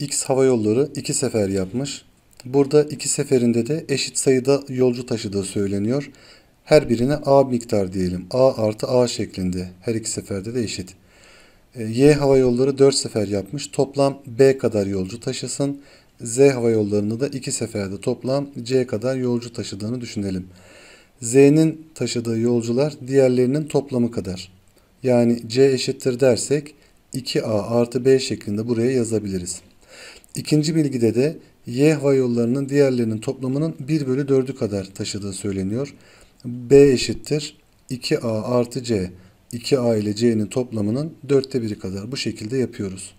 X Hava Yolları iki sefer yapmış. Burada iki seferinde de eşit sayıda yolcu taşıdığı söyleniyor. Her birine A miktar diyelim. A artı A şeklinde. Her iki seferde de eşit. E, y Hava Yolları 4 sefer yapmış. Toplam B kadar yolcu taşısın. Z Hava Yolları'nda da iki seferde toplam C kadar yolcu taşıdığını düşünelim. Z'nin taşıdığı yolcular diğerlerinin toplamı kadar. Yani C eşittir dersek 2A artı B şeklinde buraya yazabiliriz. İkinci bilgide de Yehva yollarının diğerlerinin toplamının 1 bölü 4'ü kadar taşıdığı söyleniyor. B eşittir 2A artı C 2A ile C'nin toplamının dörtte biri kadar bu şekilde yapıyoruz.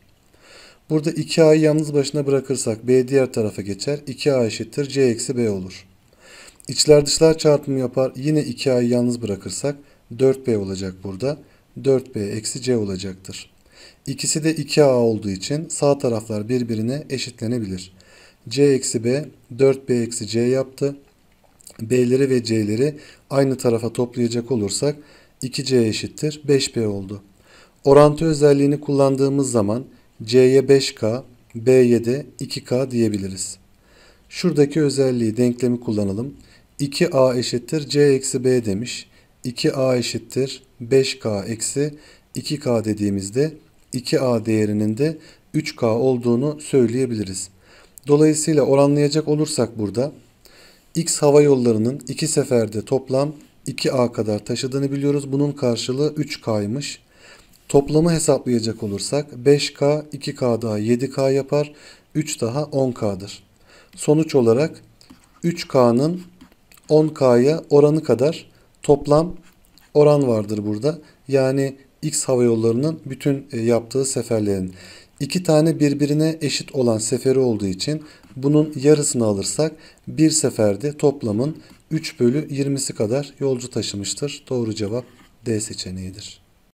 Burada 2A'yı yalnız başına bırakırsak B diğer tarafa geçer. 2A eşittir C eksi B olur. İçler dışlar çarpımı yapar. Yine 2A'yı yalnız bırakırsak 4B olacak burada. 4B eksi C olacaktır. İkisi de 2A olduğu için sağ taraflar birbirine eşitlenebilir. C eksi B 4B eksi C yaptı. B'leri ve C'leri aynı tarafa toplayacak olursak 2C eşittir 5B oldu. Orantı özelliğini kullandığımız zaman C'ye 5K, B'ye de 2K diyebiliriz. Şuradaki özelliği denklemi kullanalım. 2A eşittir C eksi B demiş. 2A eşittir 5K eksi 2K dediğimizde 2A değerinin de 3K olduğunu söyleyebiliriz. Dolayısıyla oranlayacak olursak burada X hava yollarının 2 seferde toplam 2A kadar taşıdığını biliyoruz. Bunun karşılığı 3K'ymış. Toplamı hesaplayacak olursak 5K, 2K daha 7K yapar. 3 daha 10K'dır. Sonuç olarak 3K'nın 10K'ya oranı kadar toplam oran vardır burada. Yani X Hava Yolları'nın bütün e, yaptığı seferlerin iki tane birbirine eşit olan seferi olduğu için bunun yarısını alırsak bir seferde toplamın 3 bölü 20'si kadar yolcu taşımıştır. Doğru cevap D seçeneğidir.